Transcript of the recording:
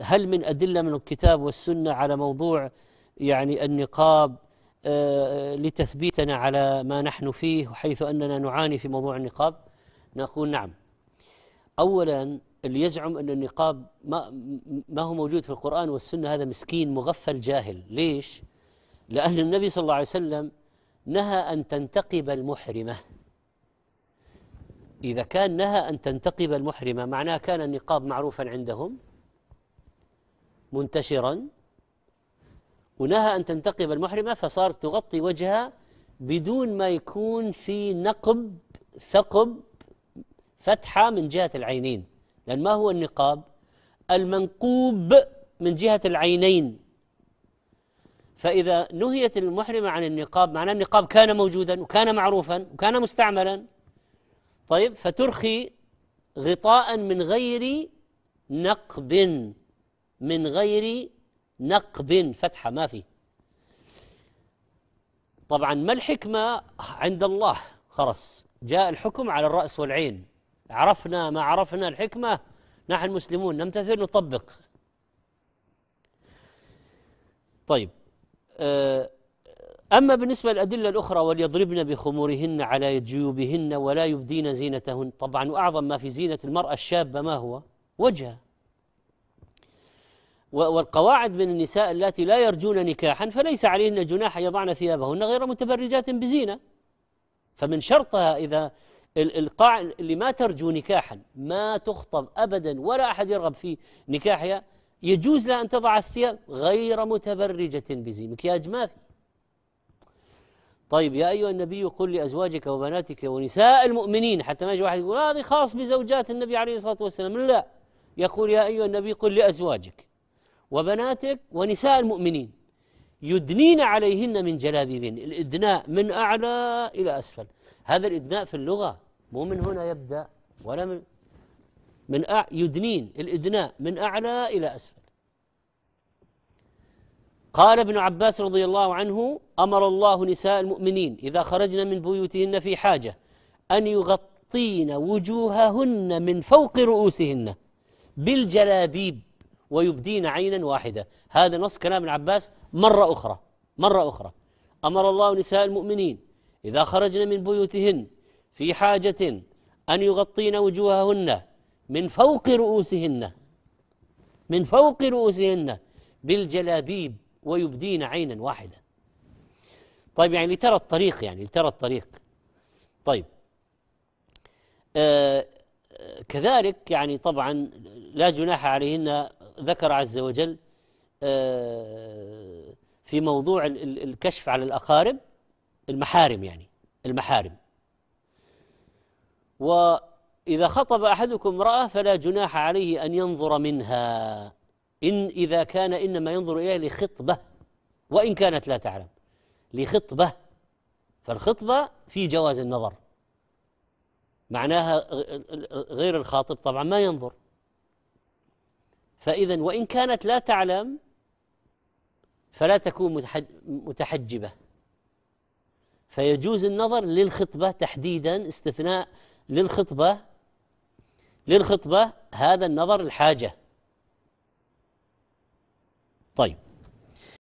هل من أدلة من الكتاب والسنة على موضوع يعني النقاب آه، لتثبيتنا على ما نحن فيه حيث أننا نعاني في موضوع النقاب نقول نعم أولا اللي يزعم أن النقاب ما, ما هو موجود في القرآن والسنة هذا مسكين مغفل جاهل ليش؟ لأن النبي صلى الله عليه وسلم نهى أن تنتقب المحرمة إذا كان نهى أن تنتقب المحرمة معناه كان النقاب معروفا عندهم منتشرا ونهى أن تنتقب المحرمة فصارت تغطي وجهها بدون ما يكون في نقب ثقب فتحة من جهة العينين لأن ما هو النقاب المنقوب من جهة العينين فإذا نهيت المحرمة عن النقاب معناه النقاب كان موجودا وكان معروفا وكان مستعملا طيب فترخي غطاء من غير نقب من غير نقب فتحة ما في طبعا ما الحكمة عند الله خلص جاء الحكم على الرأس والعين عرفنا ما عرفنا الحكمة نحن مسلمون نمتثل نطبق طيب آه، أما بالنسبة للأدلة الأخرى وليضربن بخمورهن على جيوبهن ولا يبدين زينتهن طبعا وأعظم ما في زينة المرأة الشابة ما هو وجهها والقواعد من النساء اللاتي لا يرجون نكاحا فليس عليهن جناح يضعن ثيابهن غير متبرجات بزينة فمن شرطها إذا القاع اللي ما ترجو نكاحا ما تخطب أبدا ولا أحد يرغب في نكاحها يجوز لها أن تضع الثياب غير متبرجة بزينه مكياج ما في طيب يا أيها النبي قل لأزواجك وبناتك ونساء المؤمنين حتى ما يجي واحد يقول هذه خاص بزوجات النبي عليه الصلاة والسلام لا يقول يا أيها النبي قل لأزواجك وبناتك ونساء المؤمنين يدنين عليهن من جلابيبهن الإدناء من أعلى إلى أسفل هذا الإدناء في اللغة مو من هنا يبدأ ولا من من أع... يدنين الإدناء من أعلى إلى أسفل قال ابن عباس رضي الله عنه أمر الله نساء المؤمنين إذا خرجن من بيوتهن في حاجة أن يغطين وجوههن من فوق رؤوسهن بالجلابيب ويبدين عينا واحدة هذا نص كلام ابن عباس مرة أخرى مرة أخرى أمر الله نساء المؤمنين إذا خرجن من بيوتهن في حاجة أن يغطين وجوههن من فوق رؤوسهن من فوق رؤوسهن بالجلابيب ويبدين عينا واحدة طيب يعني لترى الطريق يعني لترى الطريق طيب آه, آه، كذلك يعني طبعا لا جناح عليهن ذكر عز وجل آه، في موضوع الكشف على الأقارب المحارم يعني المحارم وإذا خطب أحدكم امرأة فلا جناح عليه أن ينظر منها إن إذا كان إنما ينظر إليها لخطبة وإن كانت لا تعلم لخطبة فالخطبة في جواز النظر معناها غير الخاطب طبعا ما ينظر فإذا وإن كانت لا تعلم فلا تكون متحجبة فيجوز النظر للخطبة تحديدا استثناء للخطبة للخطبة هذا النظر الحاجة طيب